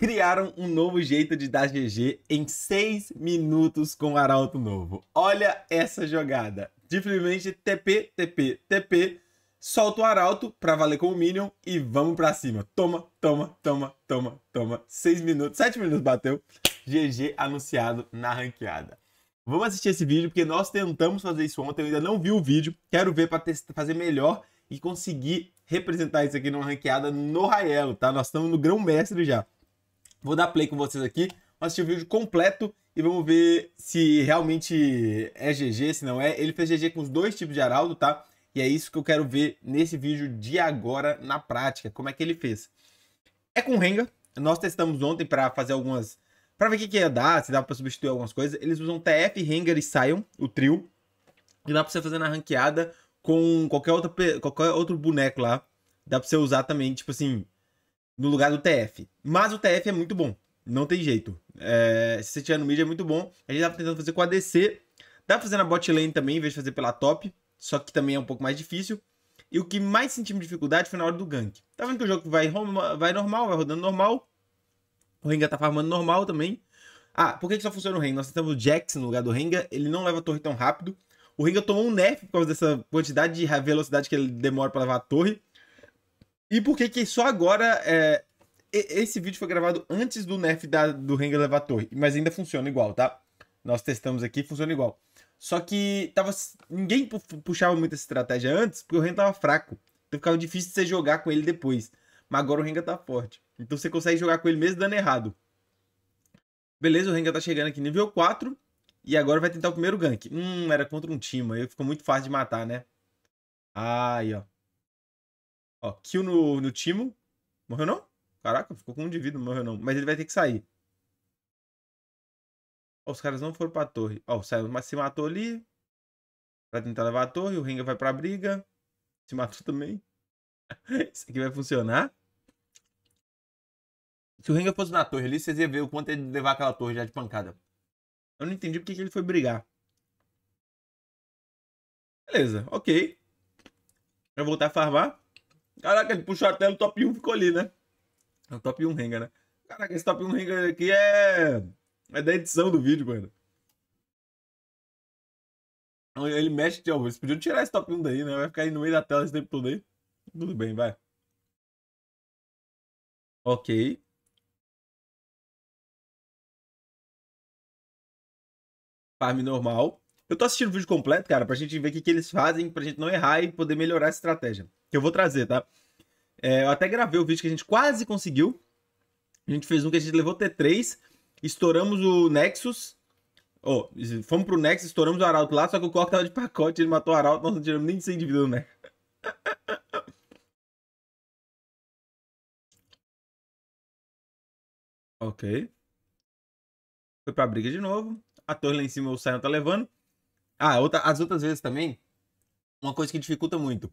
criaram um novo jeito de dar GG em 6 minutos com o Arauto novo. Olha essa jogada. Simplesmente TP, TP, TP, solta o Arauto pra valer com o Minion e vamos pra cima. Toma, toma, toma, toma, toma. 6 minutos, 7 minutos bateu. GG anunciado na ranqueada. Vamos assistir esse vídeo porque nós tentamos fazer isso ontem, eu ainda não vi o vídeo. Quero ver para fazer melhor e conseguir representar isso aqui numa ranqueada no Raelo, tá? Nós estamos no grão mestre já. Vou dar play com vocês aqui, assistir o vídeo completo e vamos ver se realmente é GG, se não é. Ele fez GG com os dois tipos de araldo, tá? E é isso que eu quero ver nesse vídeo de agora na prática, como é que ele fez. É com renga, nós testamos ontem para fazer algumas... para ver o que, que ia dar, se dá para substituir algumas coisas. Eles usam TF, Rengar e Sion, o trio. E dá para você fazer na ranqueada com qualquer, outra, qualquer outro boneco lá. Dá para você usar também, tipo assim, no lugar do TF. Mas o TF é muito bom. Não tem jeito. É, se você tiver no mid é muito bom. A gente tava tá tentando fazer com a DC. Dá pra fazer na bot lane também, em vez de fazer pela top. Só que também é um pouco mais difícil. E o que mais sentimos dificuldade foi na hora do gank. Tá vendo que o jogo vai, vai normal, vai rodando normal. O Renga tá farmando normal também. Ah, por que, que só funciona o Renga? Nós tentamos o Jax no lugar do Renga. Ele não leva a torre tão rápido. O Renga tomou um nerf por causa dessa quantidade de velocidade que ele demora para levar a torre. E por que que só agora é, esse vídeo foi gravado antes do nerf da, do Rengar levar a torre, mas ainda funciona igual, tá? Nós testamos aqui, funciona igual. Só que tava ninguém puxava muito essa estratégia antes, porque o Renga tava fraco. Então ficava difícil de você jogar com ele depois. Mas agora o Renga tá forte. Então você consegue jogar com ele mesmo dando errado. Beleza, o Renga tá chegando aqui nível 4. E agora vai tentar o primeiro gank. Hum, era contra um time. Aí ficou muito fácil de matar, né? Aí, ó. Ó, kill no, no Timo. Morreu não? Caraca, ficou com um de vida, não morreu não. Mas ele vai ter que sair. Ó, os caras não foram pra torre. Ó, o Cyrus se matou ali. Pra tentar levar a torre. O Renga vai pra briga. Se matou também. Isso aqui vai funcionar. Se o Renga fosse na torre ali, vocês iam ver o quanto ele é levar aquela torre já de pancada. Eu não entendi porque que ele foi brigar. Beleza, ok. Pra voltar a farmar. Caraca, ele puxou até o top 1 ficou ali, né? É o top 1 Renga, né? Caraca, esse top 1 Renga aqui é. É da edição do vídeo, mano. Ele mexe de alvo. podiam tirar esse top 1 daí, né? Vai ficar aí no meio da tela esse tempo todo aí. Tudo bem, vai. Ok. Farm normal. Eu tô assistindo o vídeo completo, cara, pra gente ver o que, que eles fazem pra gente não errar e poder melhorar a estratégia. Que eu vou trazer, tá? É, eu até gravei o vídeo que a gente quase conseguiu. A gente fez um que a gente levou T3, estouramos o Nexus. Oh, fomos pro Nexus, estouramos o Arauto lá, só que o Cork tava de pacote, ele matou o Arauto, nós não tiramos nem 100 de vida do né? ok. Foi pra briga de novo. A torre lá em cima o Sion tá levando. Ah, outra, as outras vezes também, uma coisa que dificulta muito.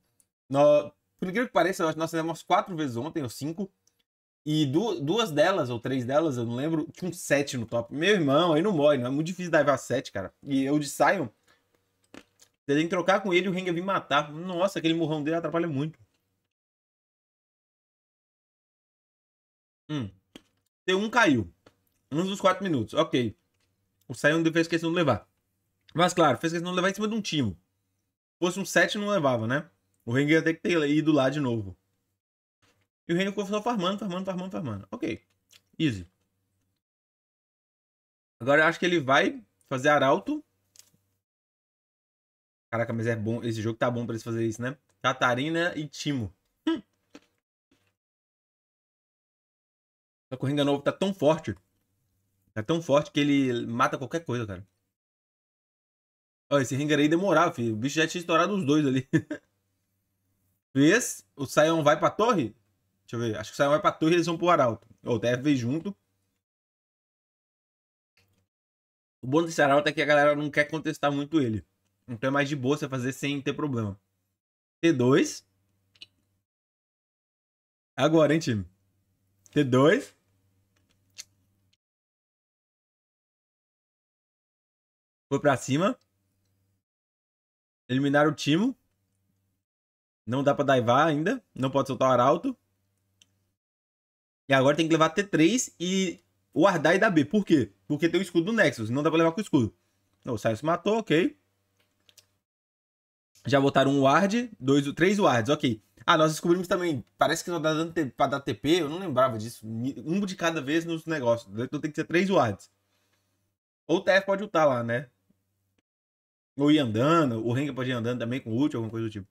Nós, por incrível que pareça, nós fizemos quatro vezes ontem, ou cinco. E du duas delas, ou três delas, eu não lembro, tinha um 7 no top. Meu irmão, aí não morre, não é muito difícil a 7, cara. E eu de Sion, você tem que trocar com ele e o Renga vir matar. Nossa, aquele murrão dele atrapalha muito. Hum. T1 caiu. uns dos 4 minutos, ok. O Sion fez questão de levar. Mas claro, fez questão de levar em cima de um Timo, Se fosse um 7, não levava, né? O Rengo ia ter que ter ido lá de novo. E o Rengo começou farmando, farmando, farmando, farmando. Ok. Easy. Agora eu acho que ele vai fazer arauto. Caraca, mas é bom. Esse jogo tá bom pra eles fazer isso, né? Catarina e Timo. Hum. Só o Novo tá tão forte. Tá tão forte que ele mata qualquer coisa, cara. Ó, esse Rengar aí demorava, filho. O bicho já tinha estourado os dois ali. Fez. O Sion vai pra torre. Deixa eu ver. Acho que o Sion vai pra torre e eles vão pro Arauto. o TF veio junto. O bom desse Arauto é que a galera não quer contestar muito ele. Então é mais de boa você fazer sem ter problema. T2. Agora, hein, time? T2. Foi pra cima eliminar o Timo. Não dá pra daivar ainda. Não pode soltar o Arauto. E agora tem que levar T3 e o Ardai da B. Por quê? Porque tem o escudo do Nexus. Não dá pra levar com o escudo. Não, o Cyrus matou, ok. Já botaram um ward, dois, três wards, ok. Ah, nós descobrimos também, parece que não dá dando pra dar TP, eu não lembrava disso. Um de cada vez nos negócios, então tem que ser três wards. Ou o TF pode lutar lá, né? Ou ir andando, o Renga pode ir andando também com ult, alguma coisa do tipo.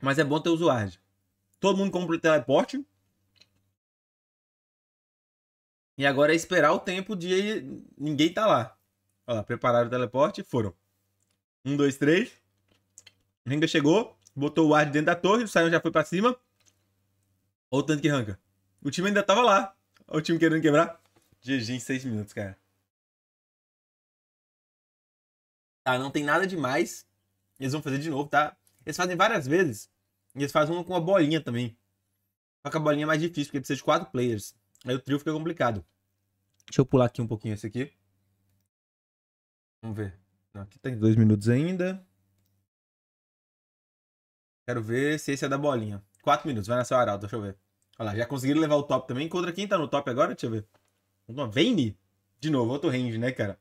Mas é bom ter o ward. Todo mundo compra o teleporte. E agora é esperar o tempo de ninguém tá lá. Olha lá, prepararam o teleporte e foram. Um, dois, três. O Renga chegou, botou o ward dentro da torre, o Sion já foi para cima. Olha o tanto que arranca. O time ainda tava lá. Olha o time querendo quebrar. GG em seis minutos, cara. tá? Não tem nada demais. Eles vão fazer de novo, tá? Eles fazem várias vezes. E eles fazem uma com a bolinha também. Só que a bolinha é mais difícil, porque precisa de quatro players. Aí o trio fica complicado. Deixa eu pular aqui um pouquinho esse aqui. Vamos ver. Não, aqui tem dois minutos ainda. Quero ver se esse é da bolinha. Quatro minutos, vai nascer o arauto, deixa eu ver. Olha lá, já conseguiram levar o top também. Contra quem tá no top agora, deixa eu ver. Vane? De novo, outro range, né, cara?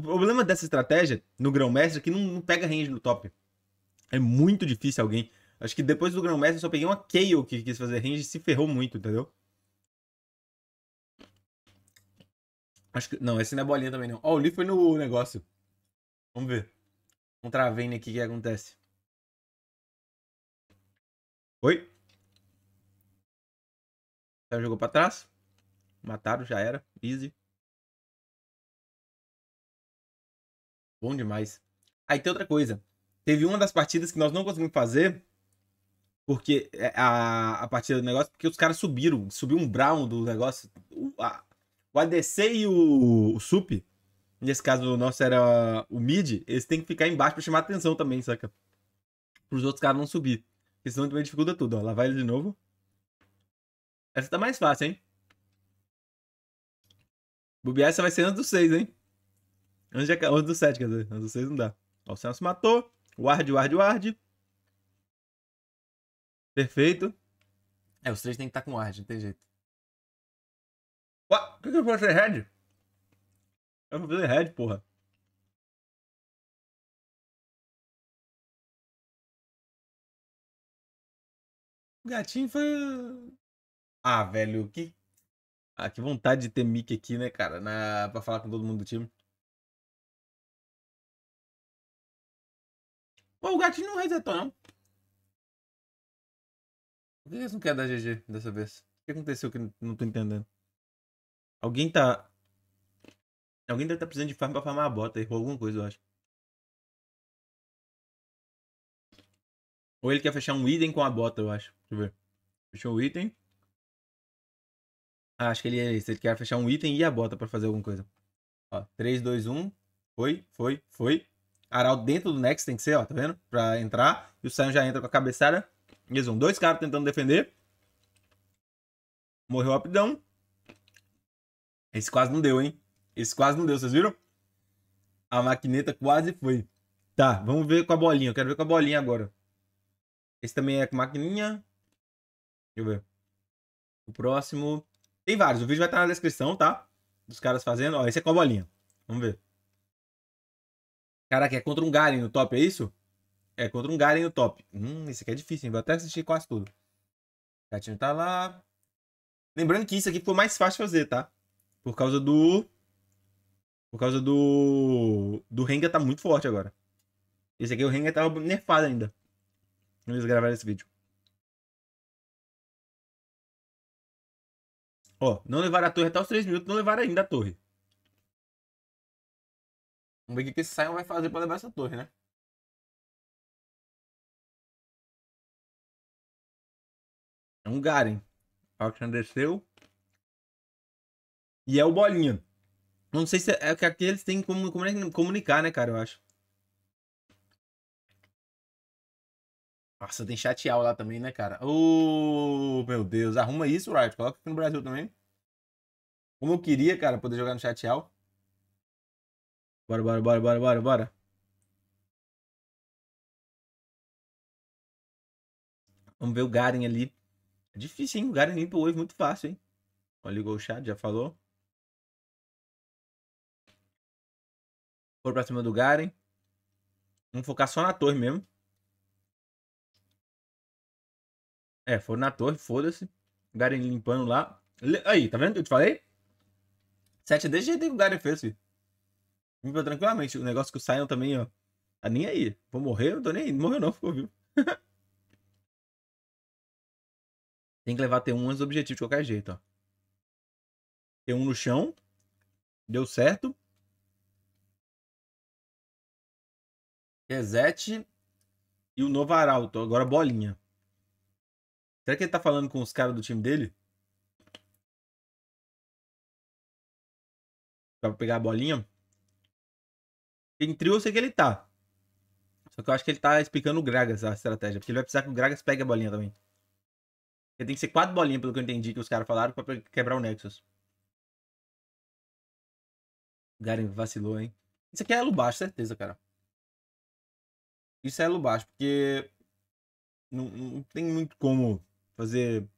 O problema dessa estratégia no grão-mestre é que não, não, pega range no top. É muito difícil alguém. Acho que depois do grão-mestre eu só peguei uma Kayle que quis fazer range e se ferrou muito, entendeu? Acho que. Não, esse não é bolinha também não. Ó, oh, o Lee foi no negócio. Vamos ver. Um Travene aqui, o que acontece? Oi? Já jogou pra trás? Mataram, já era. Easy. Bom demais. Aí tem outra coisa. Teve uma das partidas que nós não conseguimos fazer. Porque é, a, a partida do negócio, porque os caras subiram. Subiu um Brown do negócio. O, a, o ADC e o, o Sup, nesse caso o nosso era o mid, eles têm que ficar embaixo pra chamar atenção também, saca? Para os outros caras não subir. Porque senão também dificulta tudo, ó. Lá vai ele de novo. Essa tá mais fácil, hein? Bobear essa vai ser antes dos seis, hein? Antes, é antes do 7, quer dizer. Antes do 6 não dá. Ó, o Celso matou. Ward, Ward, Ward. Perfeito. É, os três tem que estar tá com Ward, não tem jeito. Ué, o que, que eu vou fazer head? Eu vou fazer head, porra. O gatinho foi. Ah, velho, que. Ah, que vontade de ter mic aqui, né, cara? Na... Pra falar com todo mundo do time. Pô, o gatinho não resetou, não. Por que eles não querem dar GG dessa vez? O que aconteceu que não tô entendendo? Alguém tá. Alguém deve tá precisando de farm pra farmar a bota. Errou alguma coisa, eu acho. Ou ele quer fechar um item com a bota, eu acho. Deixa eu ver. Fechou o item. Ah, acho que ele é isso. Ele quer fechar um item e a bota pra fazer alguma coisa. Ó, 3, 2, 1. Foi, foi, foi. Arauto dentro do Next tem que ser, ó, tá vendo? Pra entrar. E o Sion já entra com a cabeçada. Eles vão dois caras tentando defender. Morreu rapidão. Esse quase não deu, hein? Esse quase não deu, vocês viram? A maquineta quase foi. Tá, vamos ver com a bolinha. Eu quero ver com a bolinha agora. Esse também é com maquininha. Deixa eu ver. O próximo. Tem vários. O vídeo vai estar na descrição, tá? Dos caras fazendo. Ó, esse é com a bolinha. Vamos ver. Caraca, é contra um Garen no top, é isso? É contra um Garen no top. Hum, isso aqui é difícil, hein? Vou até assistir quase tudo. Gatinho tá lá. Lembrando que isso aqui foi mais fácil de fazer, tá? Por causa do... Por causa do... Do Rengar tá muito forte agora. Esse aqui o Rengar tava nerfado ainda. Eles gravaram esse vídeo. Ó, não levaram a torre até os 3 minutos, não levaram ainda a torre. Vamos ver o que esse Sion vai fazer para levar essa torre, né? É um Garen. Falcon desceu. E é o Bolinha. Não sei se é, é que aqui eles têm como comunicar, né, cara? Eu acho. Nossa, tem chateal lá também, né, cara? Ô, oh, meu Deus. Arruma isso, Riot. Coloca aqui no Brasil também. Como eu queria, cara, poder jogar no chateal. Bora, bora, bora, bora, bora, bora. Vamos ver o Garen ali. É difícil, hein? O Garen limpa o ovo muito fácil, hein? Olha, ligou o chat, já falou. vou pra cima do Garen. Vamos focar só na torre mesmo. É, foram na torre, foda-se. O Garen limpando lá. Aí, tá vendo o que eu te falei? 7 jeito que o Garen fez, filho. Viva tranquilamente. O negócio que o Sion também, ó. Tá nem aí. Vou morrer? Não tô nem aí. Não morreu não, ficou vivo. Tem que levar T1 antes do objetivo de qualquer jeito, ó. T1 no chão. Deu certo. Reset. E o novo Arauto. Agora bolinha. Será que ele tá falando com os caras do time dele? Pra pegar a bolinha? Em trio eu sei que ele tá. Só que eu acho que ele tá explicando o Gragas a estratégia. Porque ele vai precisar que o Gragas pegue a bolinha também. Porque tem que ser quatro bolinhas, pelo que eu entendi que os caras falaram, pra quebrar o Nexus. O Garen vacilou, hein? Isso aqui é elo baixo, certeza, cara. Isso é elo baixo, porque não, não tem muito como fazer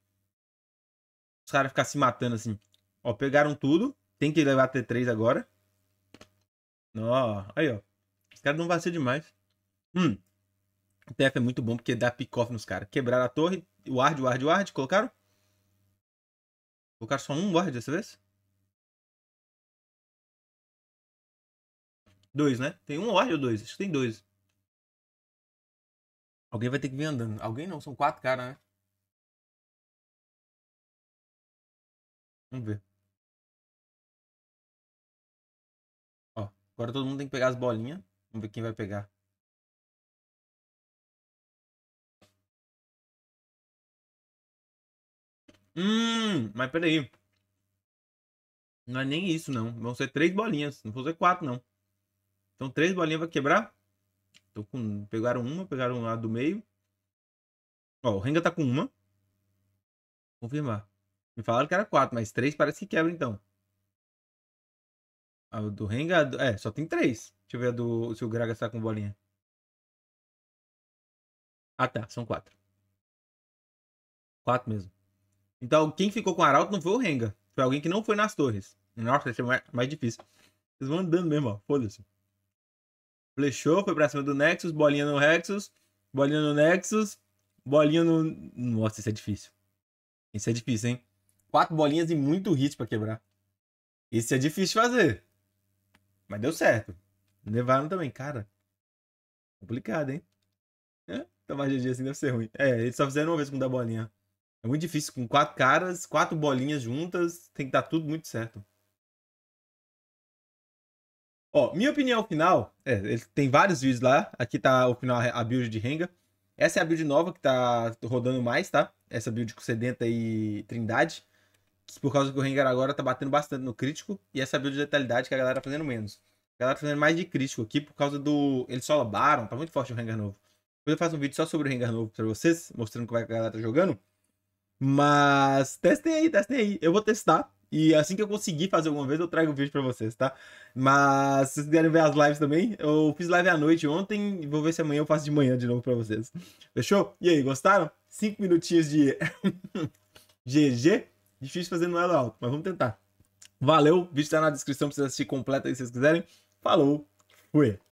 os caras ficar se matando assim. Ó, pegaram tudo. Tem que levar T3 agora. Ó, aí, ó. Os caras não ser demais. Hum. O TF é muito bom porque dá pick-off nos caras. Quebraram a torre, ward, ward, ward, colocaram? Colocaram só um ward dessa vez? Dois, né? Tem um ward ou dois? Acho que tem dois. Alguém vai ter que vir andando. Alguém não, são quatro caras, né? Vamos ver. Agora todo mundo tem que pegar as bolinhas. Vamos ver quem vai pegar. Hum, mas peraí. Não é nem isso, não. Vão ser três bolinhas. Não vão ser quatro, não. Então, três bolinhas vai quebrar. Tô com... Pegaram uma, pegaram lá do meio. Ó, o Renga tá com uma. Confirmar. Me falaram que era quatro, mas três parece que quebra, então. A do Renga. É, só tem três. Deixa eu ver do, se o graga tá com bolinha. Ah, tá. São quatro. Quatro mesmo. Então, quem ficou com o Arauto não foi o Renga. Foi alguém que não foi nas torres. Nossa, esse é mais, mais difícil. Vocês vão andando mesmo, ó. Foda-se. Flechou, foi pra cima do Nexus. Bolinha no Nexus. Bolinha no Nexus. Bolinha no. Nossa, isso é difícil. Isso é difícil, hein? Quatro bolinhas e muito hit para quebrar. Isso é difícil de fazer. Mas deu certo. Levaram também, cara. Complicado, hein? É? Tomar GG assim deve ser ruim. É, eles só fizeram uma vez com da bolinha. É muito difícil, com quatro caras, quatro bolinhas juntas, tem que dar tudo muito certo. Ó, minha opinião final, é, ele tem vários vídeos lá, aqui tá o final, a build de Renga. Essa é a build nova que tá rodando mais, tá? Essa build com Sedenta e Trindade por causa que o Rengar agora tá batendo bastante no crítico e essa build de letalidade que a galera tá fazendo menos. A galera tá fazendo mais de crítico aqui por causa do. Eles só labaram, tá muito forte o Rengar novo. Depois eu faço um vídeo só sobre o Rengar novo pra vocês, mostrando como é que a galera tá jogando. Mas testem aí, testem aí. Eu vou testar. E assim que eu conseguir fazer alguma vez, eu trago o um vídeo pra vocês, tá? Mas se vocês quiserem ver as lives também, eu fiz live à noite ontem. Vou ver se amanhã eu faço de manhã de novo pra vocês. Fechou? E aí, gostaram? Cinco minutinhos de. GG. Difícil fazer elo alto, mas vamos tentar. Valeu, o vídeo tá na descrição pra vocês assistir completo aí se vocês quiserem. Falou, fui!